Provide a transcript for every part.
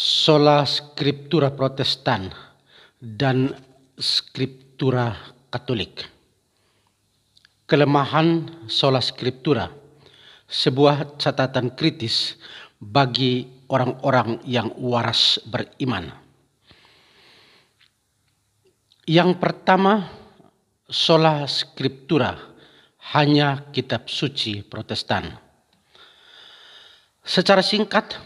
sola scriptura Protestan dan scriptura Katolik. Kelemahan sola scriptura sebuah catatan kritis bagi orang-orang yang waras beriman. Yang pertama, sola scriptura hanya kitab suci Protestan. Secara singkat,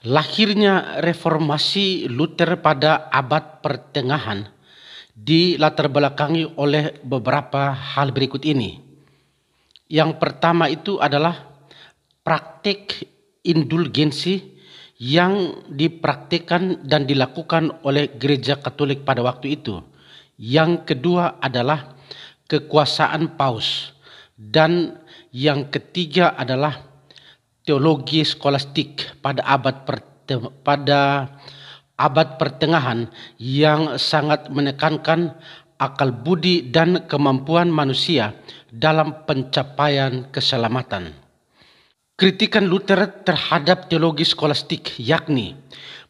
Lahirnya reformasi Luther pada abad pertengahan dilatar belakangi oleh beberapa hal berikut ini. Yang pertama itu adalah praktik indulgensi yang dipraktikkan dan dilakukan oleh gereja Katolik pada waktu itu. Yang kedua adalah kekuasaan paus dan yang ketiga adalah teologi skolastik pada abad per, pada abad pertengahan yang sangat menekankan akal budi dan kemampuan manusia dalam pencapaian keselamatan. Kritikan Luther terhadap teologi skolastik yakni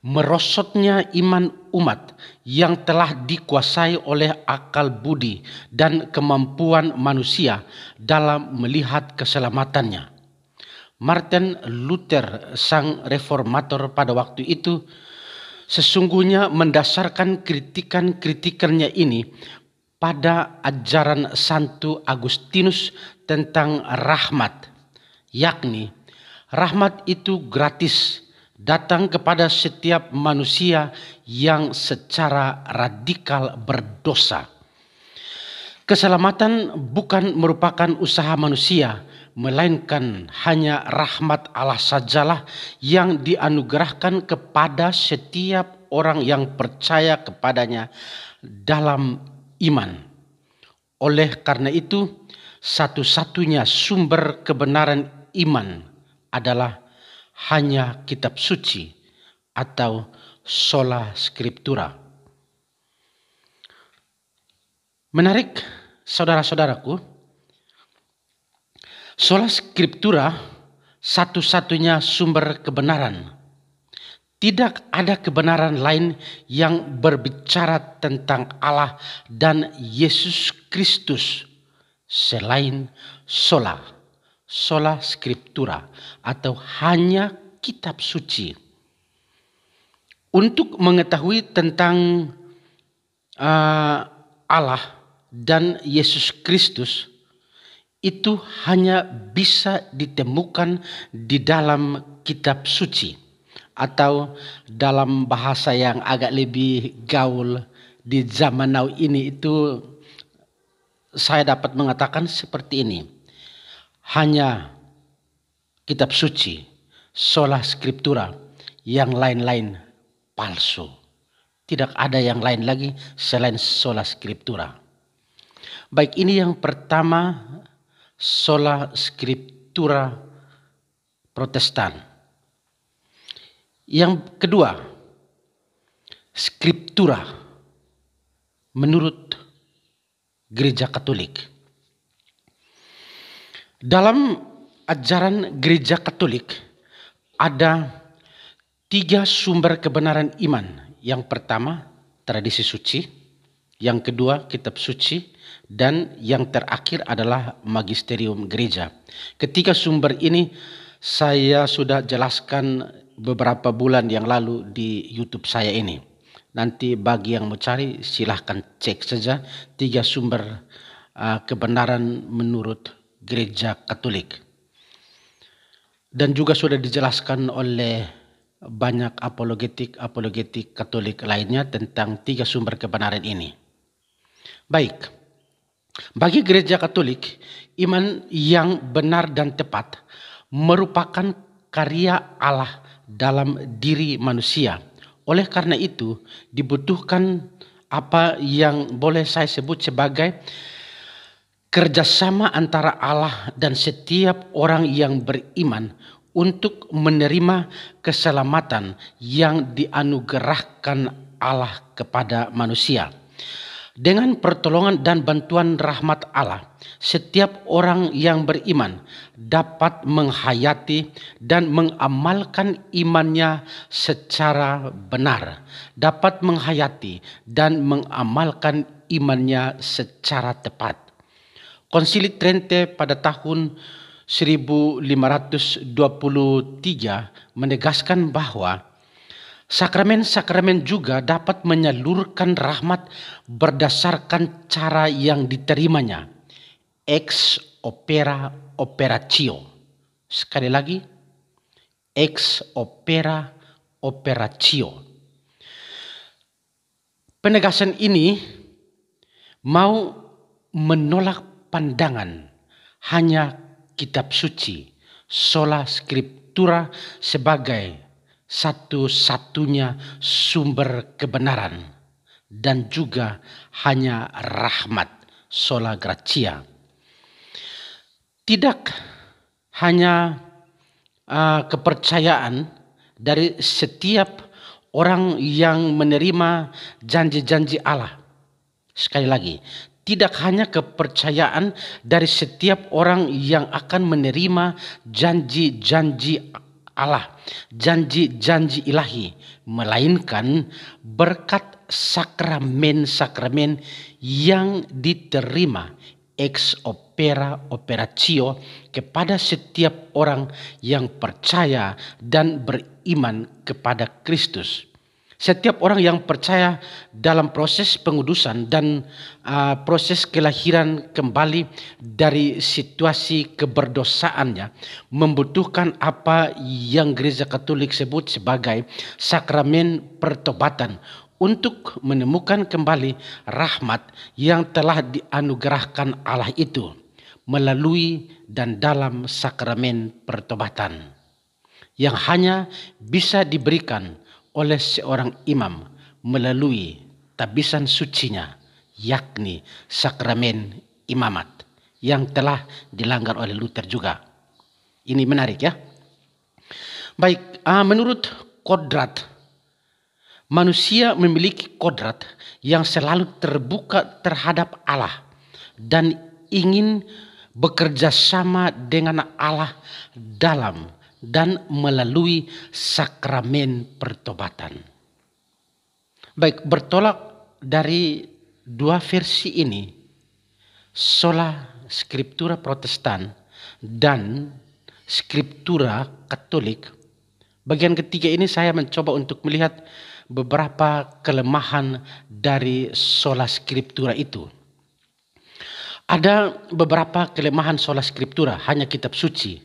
merosotnya iman umat yang telah dikuasai oleh akal budi dan kemampuan manusia dalam melihat keselamatannya. Martin Luther, sang reformator pada waktu itu, sesungguhnya mendasarkan kritikan-kritikannya ini pada ajaran Santo Agustinus tentang rahmat, yakni rahmat itu gratis datang kepada setiap manusia yang secara radikal berdosa. Keselamatan bukan merupakan usaha manusia, melainkan hanya rahmat Allah sajalah yang dianugerahkan kepada setiap orang yang percaya kepadanya dalam iman. Oleh karena itu, satu-satunya sumber kebenaran iman adalah hanya kitab suci atau sola scriptura. Menarik, saudara-saudaraku, Sola Scriptura satu-satunya sumber kebenaran. Tidak ada kebenaran lain yang berbicara tentang Allah dan Yesus Kristus selain sola, sola scriptura atau hanya kitab suci. Untuk mengetahui tentang uh, Allah dan Yesus Kristus, itu hanya bisa ditemukan di dalam kitab suci atau dalam bahasa yang agak lebih gaul di zaman now ini itu saya dapat mengatakan seperti ini hanya kitab suci sola scriptura yang lain-lain palsu tidak ada yang lain lagi selain sola scriptura baik ini yang pertama sola scriptura Protestan. Yang kedua, scriptura menurut gereja Katolik. Dalam ajaran gereja Katolik ada tiga sumber kebenaran iman. Yang pertama, tradisi suci. Yang kedua, kitab suci dan yang terakhir adalah magisterium gereja. Ketika sumber ini saya sudah jelaskan beberapa bulan yang lalu di YouTube saya ini. Nanti bagi yang mau cari silahkan cek saja tiga sumber uh, kebenaran menurut gereja Katolik. Dan juga sudah dijelaskan oleh banyak apologetik-apologetik Katolik lainnya tentang tiga sumber kebenaran ini. Baik. Bagi gereja Katolik, iman yang benar dan tepat merupakan karya Allah dalam diri manusia. Oleh karena itu, dibutuhkan apa yang boleh saya sebut sebagai kerjasama antara Allah dan setiap orang yang beriman untuk menerima keselamatan yang dianugerahkan Allah kepada manusia. Dengan pertolongan dan bantuan rahmat Allah, setiap orang yang beriman dapat menghayati dan mengamalkan imannya secara benar, dapat menghayati dan mengamalkan imannya secara tepat. Konsili Trente pada tahun 1523 menegaskan bahwa Sakramen-sakramen juga dapat menyalurkan rahmat berdasarkan cara yang diterimanya. Ex opera operatio. Sekali lagi, ex opera operatio. Penegasan ini mau menolak pandangan hanya kitab suci, sola scriptura sebagai satu-satunya sumber kebenaran dan juga hanya rahmat sola gracia. Tidak hanya uh, kepercayaan dari setiap orang yang menerima janji-janji Allah. Sekali lagi, tidak hanya kepercayaan dari setiap orang yang akan menerima janji-janji Allah, janji-janji ilahi, melainkan berkat sakramen-sakramen yang diterima ex opera operatio kepada setiap orang yang percaya dan beriman kepada Kristus setiap orang yang percaya dalam proses pengudusan dan uh, proses kelahiran kembali dari situasi keberdosaannya membutuhkan apa yang gereja Katolik sebut sebagai sakramen pertobatan untuk menemukan kembali rahmat yang telah dianugerahkan Allah itu melalui dan dalam sakramen pertobatan yang hanya bisa diberikan oleh seorang imam melalui tabisan sucinya yakni sakramen imamat yang telah dilanggar oleh Luther juga. Ini menarik ya. Baik, ah, menurut kodrat manusia memiliki kodrat yang selalu terbuka terhadap Allah dan ingin bekerja sama dengan Allah dalam dan melalui sakramen pertobatan. Baik, bertolak dari dua versi ini, sola scriptura protestan dan scriptura katolik, bagian ketiga ini saya mencoba untuk melihat beberapa kelemahan dari sola scriptura itu. Ada beberapa kelemahan sola scriptura, hanya kitab suci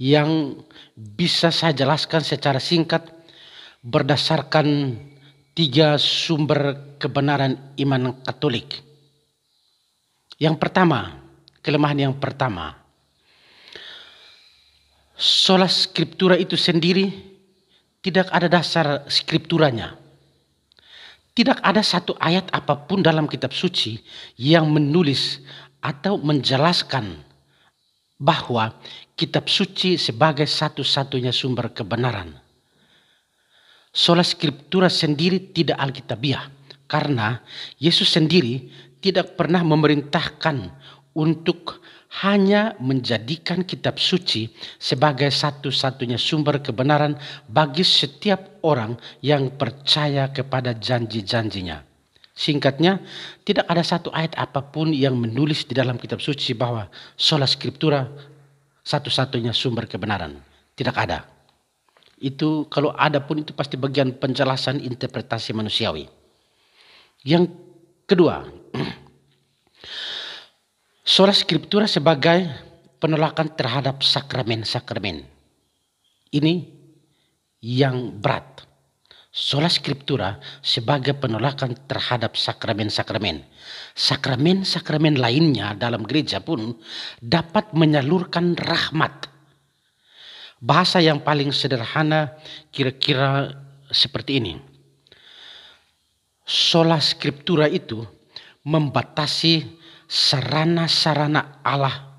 yang bisa saya jelaskan secara singkat berdasarkan tiga sumber kebenaran iman Katolik. Yang pertama, kelemahan yang pertama. Sola skriptura itu sendiri tidak ada dasar skripturanya. Tidak ada satu ayat apapun dalam kitab suci yang menulis atau menjelaskan bahwa kitab suci sebagai satu-satunya sumber kebenaran. Sola skriptura sendiri tidak alkitabiah karena Yesus sendiri tidak pernah memerintahkan untuk hanya menjadikan kitab suci sebagai satu-satunya sumber kebenaran bagi setiap orang yang percaya kepada janji-janjinya. Singkatnya, tidak ada satu ayat apapun yang menulis di dalam kitab suci bahwa sholat skriptura satu-satunya sumber kebenaran. Tidak ada. Itu kalau ada pun itu pasti bagian penjelasan interpretasi manusiawi. Yang kedua, sholat skriptura sebagai penolakan terhadap sakramen-sakramen. Ini yang berat Sola Scriptura sebagai penolakan terhadap sakramen-sakramen. Sakramen-sakramen lainnya dalam gereja pun dapat menyalurkan rahmat. Bahasa yang paling sederhana kira-kira seperti ini. Sola Scriptura itu membatasi sarana-sarana Allah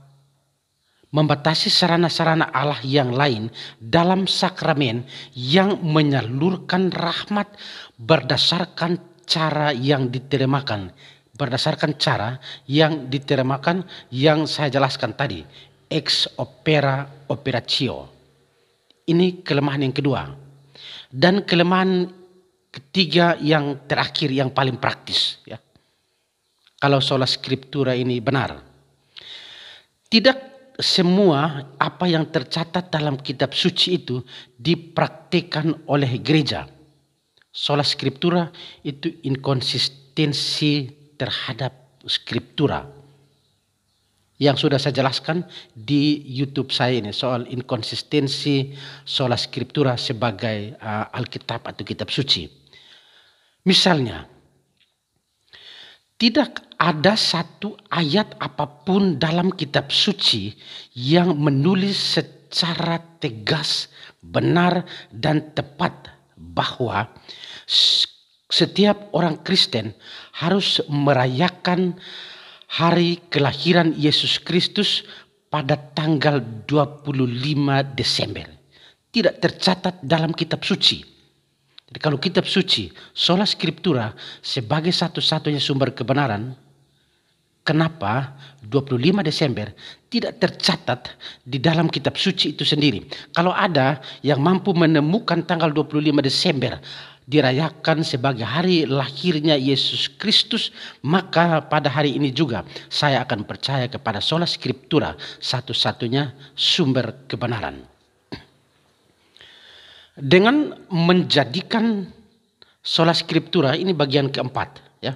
membatasi sarana-sarana Allah yang lain dalam sakramen yang menyalurkan rahmat berdasarkan cara yang diterimakan berdasarkan cara yang diterimakan yang saya jelaskan tadi ex opera operatio ini kelemahan yang kedua dan kelemahan ketiga yang terakhir yang paling praktis ya kalau sholat skriptura ini benar tidak semua apa yang tercatat dalam kitab suci itu dipraktikan oleh gereja. Sola scriptura itu inkonsistensi terhadap scriptura. Yang sudah saya jelaskan di YouTube saya ini soal inkonsistensi sola scriptura sebagai uh, Alkitab atau kitab suci. Misalnya, tidak ada satu ayat apapun dalam kitab suci yang menulis secara tegas, benar, dan tepat bahwa setiap orang Kristen harus merayakan hari kelahiran Yesus Kristus pada tanggal 25 Desember. Tidak tercatat dalam kitab suci kalau kitab suci, sola Skriptura sebagai satu-satunya sumber kebenaran, kenapa 25 Desember tidak tercatat di dalam kitab suci itu sendiri. Kalau ada yang mampu menemukan tanggal 25 Desember dirayakan sebagai hari lahirnya Yesus Kristus, maka pada hari ini juga saya akan percaya kepada sola Skriptura, satu-satunya sumber kebenaran dengan menjadikan sola scriptura ini bagian keempat ya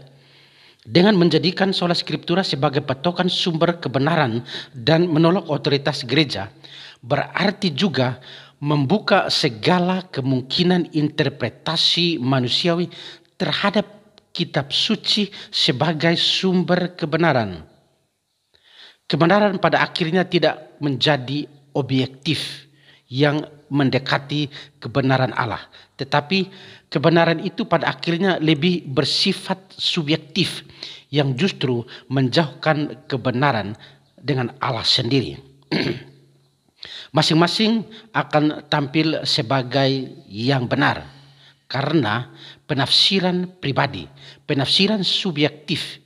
dengan menjadikan sola scriptura sebagai patokan sumber kebenaran dan menolak otoritas gereja berarti juga membuka segala kemungkinan interpretasi manusiawi terhadap kitab suci sebagai sumber kebenaran kebenaran pada akhirnya tidak menjadi objektif yang mendekati kebenaran Allah. Tetapi kebenaran itu pada akhirnya lebih bersifat subjektif yang justru menjauhkan kebenaran dengan Allah sendiri. Masing-masing akan tampil sebagai yang benar karena penafsiran pribadi, penafsiran subjektif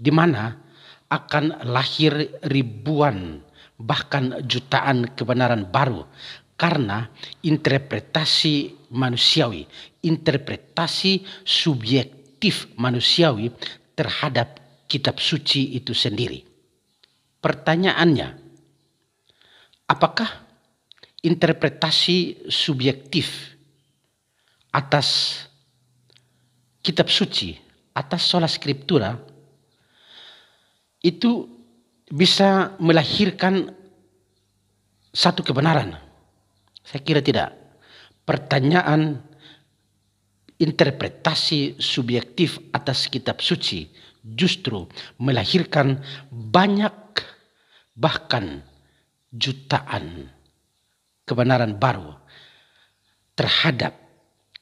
di mana akan lahir ribuan bahkan jutaan kebenaran baru karena interpretasi manusiawi, interpretasi subjektif manusiawi terhadap kitab suci itu sendiri. Pertanyaannya, apakah interpretasi subjektif atas kitab suci, atas sola scriptura itu bisa melahirkan satu kebenaran. Saya kira tidak. Pertanyaan interpretasi subjektif atas kitab suci justru melahirkan banyak bahkan jutaan kebenaran baru terhadap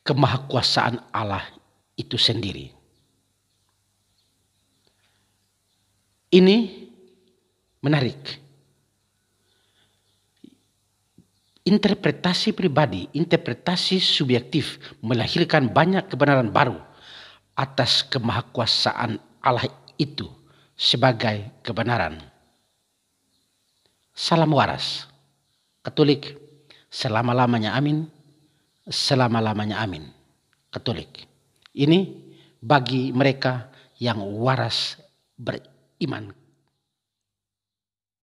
kemahakuasaan Allah itu sendiri. Ini menarik. Interpretasi pribadi, interpretasi subjektif melahirkan banyak kebenaran baru atas kemahakuasaan Allah itu sebagai kebenaran. Salam waras. Katolik, selama-lamanya amin. Selama-lamanya amin. Katolik. Ini bagi mereka yang waras beriman